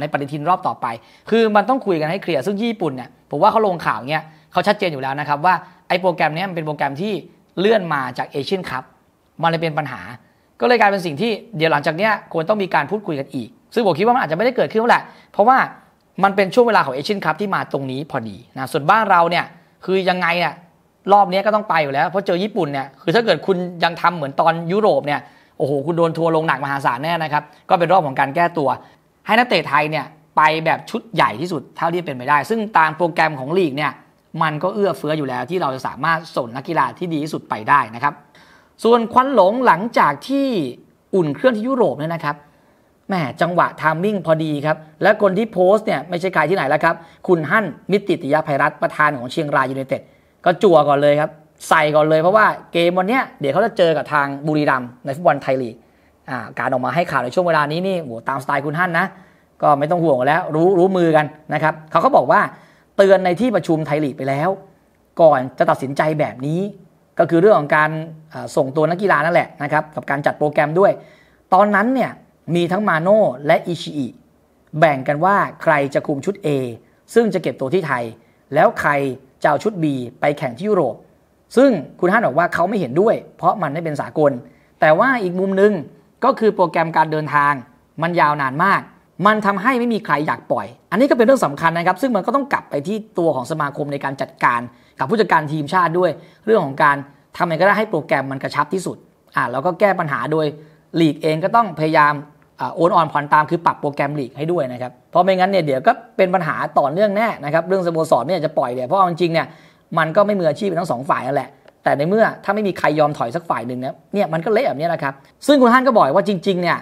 ในปฏิทินรอบต่อไป คือมันต้องคุยกันให้เคลียร์ซึ่งญี่ปุ่นเนี่ยผมว่าเขาลงข่าวเนี่ยเขาชัดเจนอยู่แล้วนะครับว่าไอ้โปรแกรมนี้มันเป็นโปรแกรมที่เลื่อนมาจากเอเชียนคัพมันเลยเป็นปัญหา ก็เลยกลายเป็นสิ่งที่เดี๋ยวหลังจากนี้ควรต้องมีการพูดคุยกันอีกซึ่งผมคิดว่า มันอาจจะไม่ได้เกิดขึ้นแหละ เพราะว่ามันเป็นช่วงเวลาของเอเชียนคัพที่มาตรงนี้พอดีนะส่วนบ้านเราเนี่ยคือยังไงเนี่ยรอบนี้ก็ต้องไปอยู่แล้ว เพราะเจอญี่ปุ่นเนี่ยคือถ้าเกิดคุณยังทำเหมือนตอนยุโรปเนี่ยโอ้โหคุณโดนทัวร์ลงหนักมหาศาลแน่นะครับก็เป็นรอบของการแก้ตัว ให้นักเตะไทยเนี่ยไปแบบชุดใหญ่ที่สุดเท่าที่เป็นไปได้ ซึ่งตามโปรแกรมของลีกเนี่ยมันก็เอื้อเฟื้ออยู่แล้วที่เราจะสามารถส่งนักกีฬาที่ดีที่สุดไปได้นะครับ ส่วนควันหลงหลังจากที่อุ่นเครื่องที่ยุโรปเนี่ยนะครับแหมจังหวะทามมิ่งพอดีครับ และคนที่โพสต์เนี่ยไม่ใช่ใครที่ไหนแล้วครับ คุณฮั่นมิติติยาภัยรัฐประธานของเชียงรายยูเนเต็ดก็จั่วก่อนเลยครับ ใส่ก่อนเลยเพราะว่าเกมวันนี้เดี๋ยวเขาจะเจอกับทางบุรีรัมย์ในฟุตบอลไทยลีกการออกมาให้ข่าวในช่วงเวลานี้นี่โหตามสไตล์คุณฮั่นนะก็ไม่ต้องห่วงแล้วรู้รู้มือกันนะครับเขาก็บอกว่าเตือนในที่ประชุมไทยลีกไปแล้ว ก่อนจะตัดสินใจแบบนี้ ก็คือเรื่องของการส่งตัวนักกีฬานั่นแหละนะครับ กับการจัดโปรแกรมด้วย ตอนนั้นเนี่ยมีทั้งมาโน่และอิชิอิแบ่งกันว่าใครจะคุมชุด A ซึ่งจะเก็บตัวที่ไทย แล้วใครจะเอาชุด B ไปแข่งที่ยุโรปซึ่งคุณฮัานบอกว่าเขาไม่เห็นด้วย เพราะมันไม่เป็นสากล แต่ว่าอีกมุมนึงก็คือโปรแกรมการเดินทางมันยาวนานมากมันทำให้ไม่มีใครอยากปล่อย อันนี้ก็เป็นเรื่องสำคัญนะครับ ซึ่งมันก็ต้องกลับไปที่ตัวของสมาคมในการจัดการ กับผู้จัดการทีมชาติด้วย เรื่องของการทำยังไงก็ได้ให้โปรแกรมมันกระชับที่สุด อ่าแล้วก็แก้ปัญหาโดยลีกเองก็ต้องพยายามโอนอ่อนผ่อนตามคือปรับโปรแกรมลีกให้ด้วยนะครับ เพราะไม่งั้นเนี่ยเดี๋ยวก็เป็นปัญหาต่อเนื่องแน่นะครับเรื่องสโมสรไม่อยากจะปล่อยเนี่ยเพราะจริงเนี่ยมันก็ไม่มืออาชีพทั้งสองฝ่ายนั่นแหละ แต่ในเมื่อถ้าไม่มีใครยอมถอยสักฝ่ายหนึ่งเนี่ยเนี่ยมันก็เละแบบนี้นะครับ ซึ่งคุณท่านก็บอกว่าจริงๆเนี่ย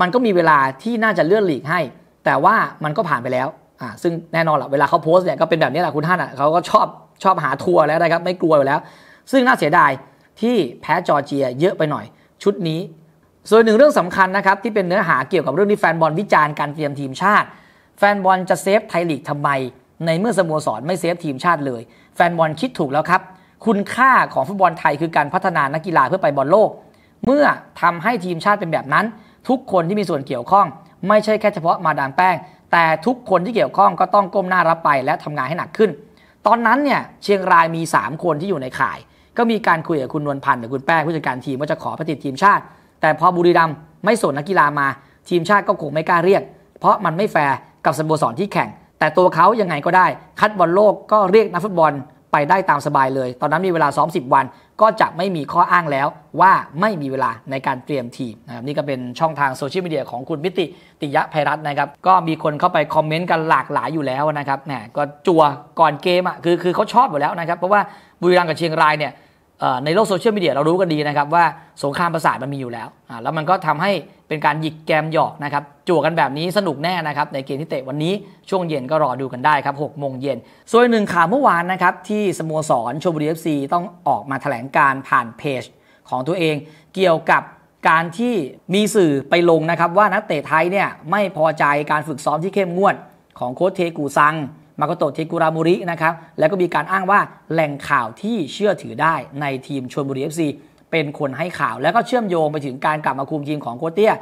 มันก็มีเวลาที่น่าจะเลื่อนหลีกให้ แต่ว่ามันก็ผ่านไปแล้วอ่าซึ่งแน่นอนแหละเวลาเขาโพสต์เนี่ยก็เป็นแบบนี้แหละคุณท่านอ่ะเขาก็ชอบชอบหาทัวร์แล้วนะครับไม่กลัวอยู่แล้ว ซึ่งน่าเสียดายที่แพ้จอร์เจียเยอะไปหน่อย ชุดนี้ ส่วนหนึ่งเรื่องสำคัญนะครับที่เป็นเนื้อหาเกี่ยวกับเรื่องที่แฟนบอลวิจารณ์การเตรียมทีมชาติ แฟนบอลจะเซฟไทยลีกทำไมในเมื่อสโมสรไม่เซฟทีมชาติเลย แฟนบอลคิดถูกแล้วครับ คุณค่าของฟุตบอลไทยคือการพัฒนานักกีฬาเพื่อไปบอลโลก เมื่อทำให้ทีมชาติเป็นแบบนั้นทุกคนที่มีส่วนเกี่ยวข้องไม่ใช่แค่เฉพาะมาดามแป้ง แต่ทุกคนที่เกี่ยวข้องก็ต้องก้มหน้ารับไปและทำงานให้หนักขึ้น ตอนนั้นเนี่ยเชียงรายมี 3 คนที่อยู่ในข่าย ก็มีการคุยกับคุณนวลพันธ์หรือคุณแป้งผู้จัดการทีมว่าจะขอไปติดทีมชาติ แต่พอบุรีรัมย์ไม่ส่งนักกีฬามา ทีมชาติก็คงไม่กล้าเรียก เพราะมันไม่แฟร์กับสโมสรที่แข่ง แต่ตัวเขายังไงก็ได้คัดบอลโลก ก็เรียกนักฟุตบอลไปได้ตามสบายเลย ตอนนั้นมีเวลาซ้อม10วัน ก็จะไม่มีข้ออ้างแล้วว่าไม่มีเวลาในการเตรียมทีมนะครับนี่ก็เป็นช่องทางโซเชียลมีเดียของคุณมิติ ติยะภัยรัตน์นะครับ ก็มีคนเข้าไปคอมเมนต์กันหลากหลายอยู่แล้วนะครับ แหมก็จัวก่อนเกมอ่ะ คือคือเขาชอบอยู่แล้วนะครับ เพราะว่าบุรีรัมย์กับเชียงรายเนี่ยในโลกโซเชียลมีเดียเรารู้กันดีนะครับว่าสงครามประสาทมันมีอยู่แล้ว แล้วมันก็ทำให้เป็นการหยิกแกมหยอกนะครับ จั่วกันแบบนี้สนุกแน่นะครับในเกมที่เตะวันนี้ช่วงเย็นก็รอดูกันได้ครับ6โมงเย็นส่วนหนึ่งข่าวเมื่อวานนะครับที่สโมสรชมบุรีเอฟซีต้องออกมาแถลงการผ่านเพจ ของตัวเองเกี่ยวกับการที่มีสื่อไปลงนะครับว่านักเตะไทยเนี่ยไม่พอใจการฝึกซ้อมที่เข้มงวด ของโค้ชเทกูซังมาโกโตเทกุรามุรินะครับ แล้วก็มีการอ้างว่าแหล่งข่าวที่เชื่อถือได้ในทีมชลบุรีเอฟซีเป็นคนให้ข่าว แล้วก็เชื่อมโยงไปถึงการกลับมาคุมทีม ของโคเตีย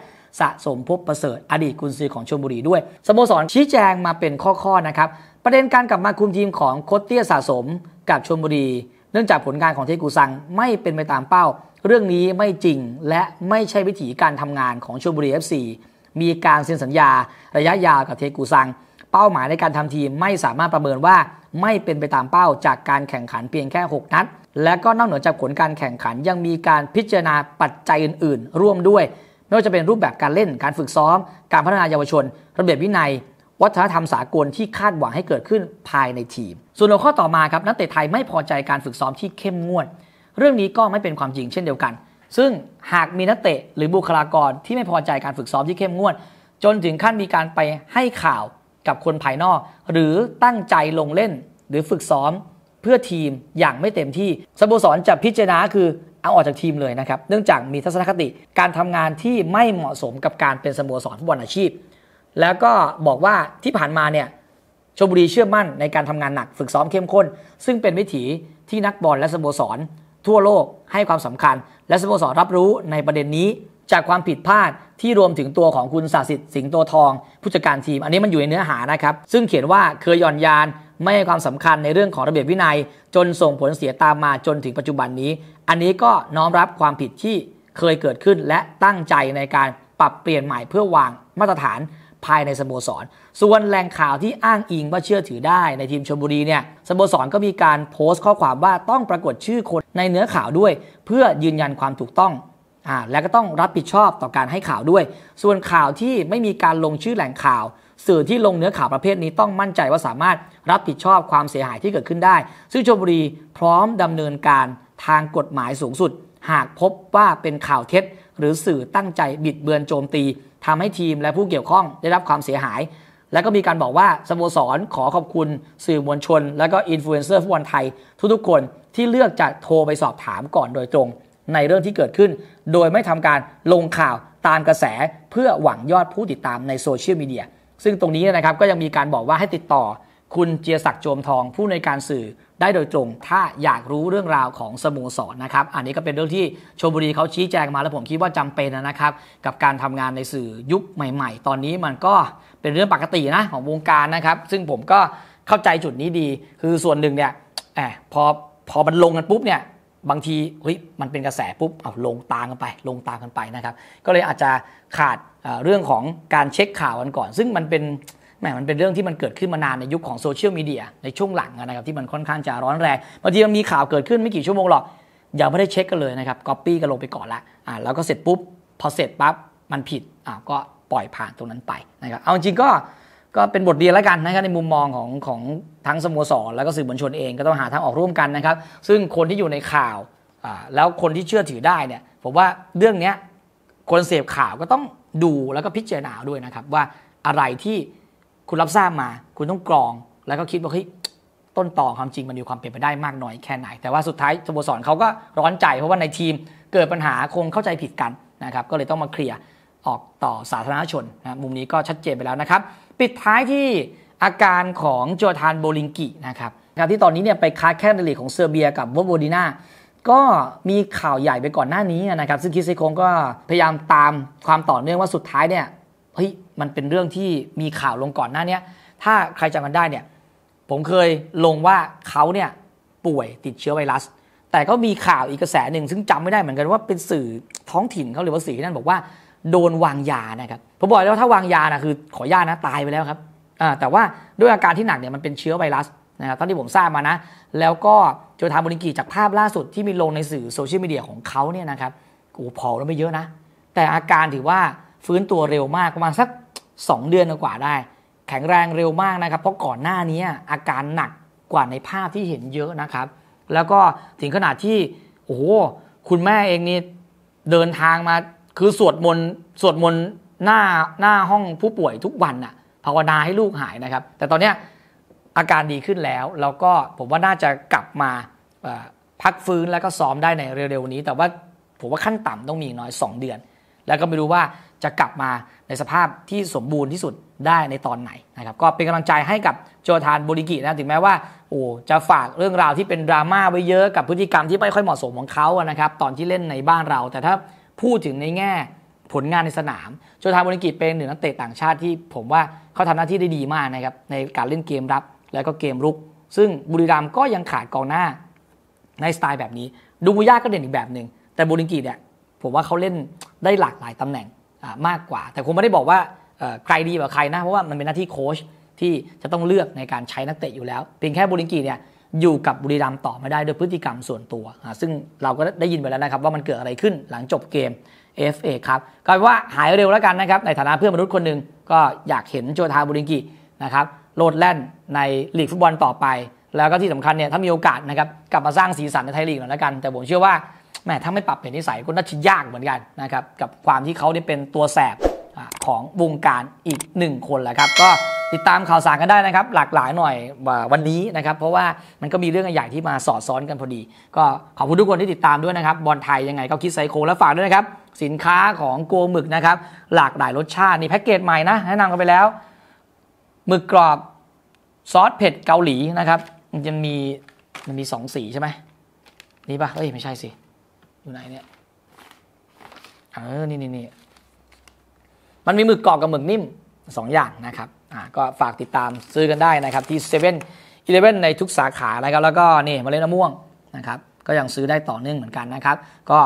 สะสมพบประเสริฐอดีตกุนซือของชลบุรีด้วยสโมสรชี้แจงมาเป็นข้อๆนะครับประเด็นการกลับมาคุมทีมของโคเตียสะสมกับชลบุรีเนื่องจากผลงานของเทกูซังไม่เป็นไปตามเป้า เรื่องนี้ไม่จริงและไม่ใช่วิถีการทำงานของชลบุรีเอฟซีมีการเซ็นสัญญา ระยะยาวกับเทกูซังเป้าหมายในการทำทีมไม่สามารถประเมินว่าไม่เป็นไปตามเป้าจากการแข่งขันเพียงแค่ 6 นัด และก็นอกเหนือจากผลการแข่งขันยังมีการพิจารณาปัจจัยอื่น ๆ ร่วมด้วย ไม่ว่าจะเป็นรูปแบบการเล่นการฝึกซ้อม การพัฒนาเยาวชน ระเบียบวินัย วัฒนธรรมสากลที่คาดหวังให้เกิดขึ้นภายในทีม ส่วนหัวข้อต่อมาครับนักเตะไทยไม่พอใจการฝึกซ้อมที่เข้มงวด เรื่องนี้ก็ไม่เป็นความจริงเช่นเดียวกัน ซึ่งหากมีนักเตะหรือบุคลากรที่ไม่พอใจการฝึกซ้อมที่เข้มงวดจนถึงขั้นมีการไปให้ข่าวกับคนภายนอกหรือตั้งใจลงเล่น หรือฝึกซ้อม เพื่อทีมอย่างไม่เต็มที่สโมสรจะพิจารณาคือเอาออกจากทีมเลยนะครับเนื่องจากมีทัศนคติการทำงานที่ไม่เหมาะสมกับการเป็นสโมสรฟุตบอลอาชีพ แล้วก็บอกว่าที่ผ่านมาเนี่ยชมบุรีเชื่อมั่นในการทำงานหนักฝึกซ้อมเข้มข้น ซึ่งเป็นวิถีที่นักบอลและสโมสร ทั่วโลกให้ความสำคัญ และสโมสรรับรู้ในประเด็นนี้จากความผิดพลาดที่รวมถึงตัวของคุณศาสิทธิ์ สิงโตทองผู้จัดการทีม อันนี้มันอยู่ในเนื้อหานะครับ ซึ่งเขียนว่าเคยหย่อนยานไม่ให้ความสำคัญในเรื่องของระเบียบวินัย จนส่งผลเสียตามมาจนถึงปัจจุบันนี้ อันนี้ก็น้อมรับความผิดที่เคยเกิดขึ้นและตั้งใจในการปรับเปลี่ยนใหม่เพื่อวางมาตรฐานภายในสโมสร ส่วนแหล่งข่าวที่อ้างอิงว่าเชื่อถือได้ในทีมชมบุรีเนี่ยสโมสรก็มีการโพสต์ข้อความว่าต้องปรากฏชื่อคนในเนื้อข่าวด้วยเพื่อยืนยันความถูกต้องอ่าแล้วก็ต้องรับผิดชอบต่อการให้ข่าวด้วย ส่วนข่าวที่ไม่มีการลงชื่อแหล่งข่าว สื่อที่ลงเนื้อข่าวประเภทนี้ต้องมั่นใจว่าสามารถรับผิดชอบความเสียหายที่เกิดขึ้นได้ ซึ่งชมบุรีพร้อมดำเนินการทางกฎหมายสูงสุด หากพบว่าเป็นข่าวเท็จ หรือสื่อตั้งใจบิดเบือนโจมตี ทำให้ทีมและผู้เกี่ยวข้องได้รับความเสียหาย และก็มีการบอกว่าสโมสรขอขอบคุณ สื่อมวลชนและก็อินฟลูเอนเซอร์ฟุตบอลไทยทุกๆคนที่เลือกจะโทรไปสอบถามก่อนโดยตรงในเรื่องที่เกิดขึ้น โดยไม่ทำการลงข่าวตามกระแสเพื่อหวังยอดผู้ติดตามในโซเชียลมีเดียซึ่งตรงนี้นะครับก็ยังมีการบอกว่าให้ติดต่อคุณเจียศักดิ์โจมทอง ผู้ในการสื่อได้โดยตรงถ้าอยากรู้เรื่องราวของสโมสรนนะครับ อันนี้ก็เป็นเรื่องที่ชมบุรีเขาชี้แจงมาแล้วผมคิดว่าจำเป็นนะครับ กับการทำงานในสื่อยุคใหม่ ๆ ตอนนี้มันก็เป็นเรื่องปกตินะของวงการนะครับ ซึ่งผมก็เข้าใจจุดนี้ดี คือส่วนหนึ่งเนี่ยแอบพอพอมันลงกันปุ๊บเนี่ยบางทีเฮ้ยมันเป็นกระแสปุ๊บเอาลงตามกันไป ลงตามกันไปนะครับก็เลยอาจจะขาดเรื่องของการเช็คข่าวกันก่อน ซึ่งมันเป็นแหมมันเป็นเรื่องที่มันเกิดขึ้นมานานในยุคของโซเชียลมีเดียในช่วงหลังนะครับที่มันค่อนข้างจะร้อนแรงบางทีมันมีข่าวเกิดขึ้นไม่กี่ชั่วโมงหรอกยังไม่ได้เช็คกันเลยนะครับก๊อปปี้กันลงไปก่อนละอ่าแล้วก็เสร็จปุ๊บพอเสร็จปั๊บมันผิดอ่าก็ปล่อยผ่านตรงนั้นไปนะครับเอาจริงก็ก็เป็นบทเรียนแล้วกันนะครับในมุมมองของของทั้งสโมสร แล้วก็สื่อมวลชนเองก็ต้องหาทางออกร่วมกันนะครับซึ่งคนที่อยู่ในข่าวแล้วคนที่เชื่อถือได้เนี่ยผมว่าเรื่องนี้คนเสพข่าวก็ต้องดูแล้วก็พิจารณาด้วยนะครับว่าอะไรที่คุณรับทราบมา คุณต้องกรอง แล้วก็คิดว่าเฮ้ยต้นต่อ ความจริง มันมีความเป็นไปได้มากน้อยแค่ไหน แต่ว่าสุดท้ายสโมสรเขาก็ร้อนใจเพราะว่าในทีมเกิดปัญหาคงเข้าใจผิดกันนะครับก็เลยต้องมาเคลียร์ออกต่อสาธารณชนนะมุมนี้ก็ชัดเจนไปแล้วนะครับ ปิดท้ายที่อาการของโจทานโบลิงกิ นะครับการที่ตอนนี้เนี่ยไปค้าแข่งในลีกของเซอร์เบียกับวโบดินา ก็มีข่าวใหญ่ไปก่อนหน้านี้นะครับ ซึ่งคิสซิคงก็พยายามตามความต่อเนื่องว่าสุดท้ายเนี่ยเฮ้ยมันเป็นเรื่องที่มีข่าวลงก่อนหน้านี้ถ้าใครจำกันได้เนี่ยผมเคยลงว่าเขาเนี่ยป่วยติดเชื้อไวรัส แต่ก็มีข่าวอีกกระแสหนึ่งซึ่งจำไม่ได้เหมือนกันว่าเป็นสื่อท้องถิ่นเขาหรือว่าสื่อที่นั่นบอกว่าโดนวางยานะครับผมบอกแล้วถ้าวางยานะคือขอญาตนะตายไปแล้วครับแต่ว่าด้วยอาการที่หนักเนี่ยมันเป็นเชื้อไวรัสนะครับ ตอนที่ผมทราบมานะ แล้วก็โจทามบริกิจากภาพล่าสุดที่มีลงในสื่อโซเชียลมีเดียของเขาเนี่ยนะครับโอ้ผอมล้วไม่เยอะนะ แต่อาการถือว่าฟื้นตัวเร็วมากประมาณสัก 2 เดือนกว่าได้ แข็งแรงเร็วมากนะครับ เพราะก่อนหน้านี้อาการหนักกว่าในภาพที่เห็นเยอะนะครับ แล้วก็ถึงขนาดที่โอ้โห คุณแม่เองนี่เดินทางมาคือสวดมนต์สวดมนต์หน้าหน้าห้องผู้ป่วยทุกวันน่ะภาวนาให้ลูกหายนะครับ แต่ตอนเนี้ยอาการดีขึ้นแล้ว แล้วก็ผมว่าน่าจะกลับมาพักฟื้นแล้วก็ซ้อมได้ในเร็วๆนี้ แต่ว่าผมว่าขั้นต่ำต้องมีน้อย 2 เดือน แล้วก็ไม่รู้ว่าจะกลับมาในสภาพที่สมบูรณ์ที่สุดได้ในตอนไหนนะครับ ก็เป็นกำลังใจให้กับโจทานโบริกินะถึงแม้ว่าโอ้จะฝากเรื่องราวที่เป็นดราม่าไว้เยอะกับพฤติกรรมที่ไม่ค่อยเหมาะสมของเขานะครับ ตอนที่เล่นในบ้านเราแต่ถ้าพูดถึงในแง่ผลงานในสนามโจทาโบนิกิเป็นหนึ่งนักเตะต่างชาติที่ผมว่าเขาทำหน้าที่ได้ดีมากนะครับในการเล่นเกมรับแล้วก็เกมรุก ซึ่งบุรีรัมย์ก็ยังขาดกองหน้าในสไตล์แบบนี้ ดูบุย่าก็เด่นอีกแบบหนึ่งแต่บูลิกิเนี่ยผมว่าเขาเล่นได้หลากหลายตำแหน่งมากกว่า แต่คงไม่ได้บอกว่าใครดีกว่าใครนะเพราะว่ามันเป็นหน้าที่โค้ชที่จะต้องเลือกในการใช้นักเตะอยู่แล้วเพียงแค่บบลิงกีเนี่ยอยู่กับบุรีรัมย์ต่อไม่ได้ด้วยพฤติกรรมส่วนตัว ซึ่งเราก็ได้ยินไปแล้วนะครับว่ามันเกิดอะไรขึ้นหลังจบเกม FA ครับก็แปลว่าหายเร็วแล้วกันนะครับในฐานะเพื่อนมนุษย์คนหนึ่งก็อยากเห็นโจทาบุริงกินะครับโลดแล่นในลีกฟุตบอลต่อไป แล้วก็ที่สำคัญเนี่ยถ้ามีโอกาสนะครับกลับมาสร้างสีสันในไทยลีกหน่อยแล้วกันแต่ผมเชื่อว่าแม้ถ้าไม่ปรับเปลี่ยนนิสัยก็น่าจะยากเหมือนกันนะครับกับความที่เขาี่ยเป็นตัวแสบของวงการอีกหนึ่งคนแหละครับ ก็ติดตามข่าวสารกันได้นะครับ หลากหลายหน่อยวันนี้นะครับ เพราะว่ามันก็มีเรื่องใหญ่ที่มาสอดซ้อนกันพอดี ก็ขอบคุณทุกคนที่ติดตามด้วยนะครับบอลไทยยังไง ก็คิดไซโคและฝากด้วยนะครับ สินค้าของโกหมึกนะครับ หลากหลายรสชาตินี่แพ็กเกจใหม่นะแนะนำกันไปแล้วหมึกกรอบซอสเผ็ดเกาหลีนะครับ มันจะมีมันมีสองสีใช่ไหมนี่ปะเอ้ยไม่ใช่สิอยู่ไหนเนี่ยเออนี่นี่นี่มันมีหมึกกรอบกับหมึกนิ่มสองอย่างนะครับก็ฝากติดตามซื้อกันได้นะครับที่เซเว่นอีเลฟเว่นในทุกสาขานะครับแล้วก็นี่มาเลลนนมะม่วงนะครับก็ยังซื้อได้ต่อเนื่องเหมือนกันนะครับก็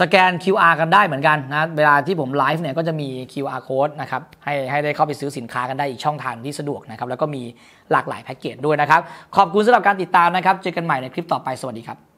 สแกน QR กันได้เหมือนกันนะเวลาที่ผมไลฟ์เนี่ยก็จะมี QR code นะครับให้ให้ได้เข้าไปซื้อสินค้ากันได้อีกช่องทางที่สะดวกนะครับแล้วก็มีหลากหลายแพ็กเกจด้วยนะครับ ขอบคุณสำหรับการติดตามนะครับ เจอกันใหม่ในคลิปต่อไปสวัสดีครับ